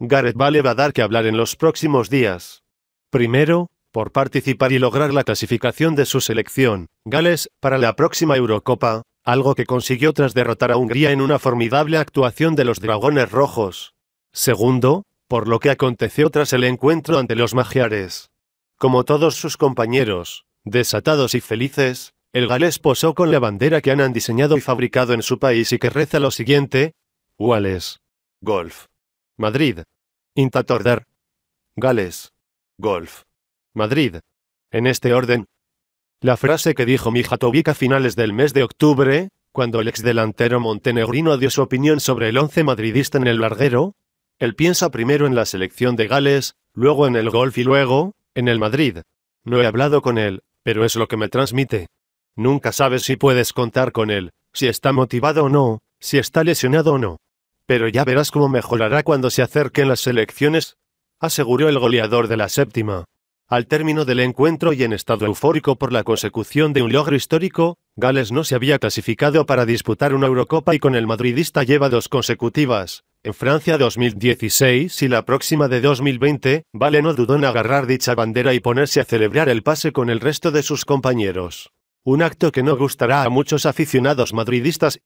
Gareth Bale va a dar que hablar en los próximos días. Primero, por participar y lograr la clasificación de su selección, Gales, para la próxima Eurocopa, algo que consiguió tras derrotar a Hungría en una formidable actuación de los Dragones Rojos. Segundo, por lo que aconteció tras el encuentro ante los magiares. Como todos sus compañeros, desatados y felices, el Gales posó con la bandera que han diseñado y fabricado en su país y que reza lo siguiente, Wales. Golf. Madrid. Intatorder. Gales. Golf. Madrid. En este orden. La frase que dijo mi Mijatovic a finales del mes de octubre, cuando el ex delantero montenegrino dio su opinión sobre el once madridista en el larguero, él piensa primero en la selección de Gales, luego en el golf y luego, en el Madrid. No he hablado con él, pero es lo que me transmite. Nunca sabes si puedes contar con él, si está motivado o no, si está lesionado o no. Pero ya verás cómo mejorará cuando se acerquen las elecciones, aseguró el goleador de la séptima. Al término del encuentro y en estado eufórico por la consecución de un logro histórico, Gales no se había clasificado para disputar una Eurocopa y con el madridista lleva dos consecutivas. En Francia 2016 y la próxima de 2020, Vale no dudó en agarrar dicha bandera y ponerse a celebrar el pase con el resto de sus compañeros. Un acto que no gustará a muchos aficionados madridistas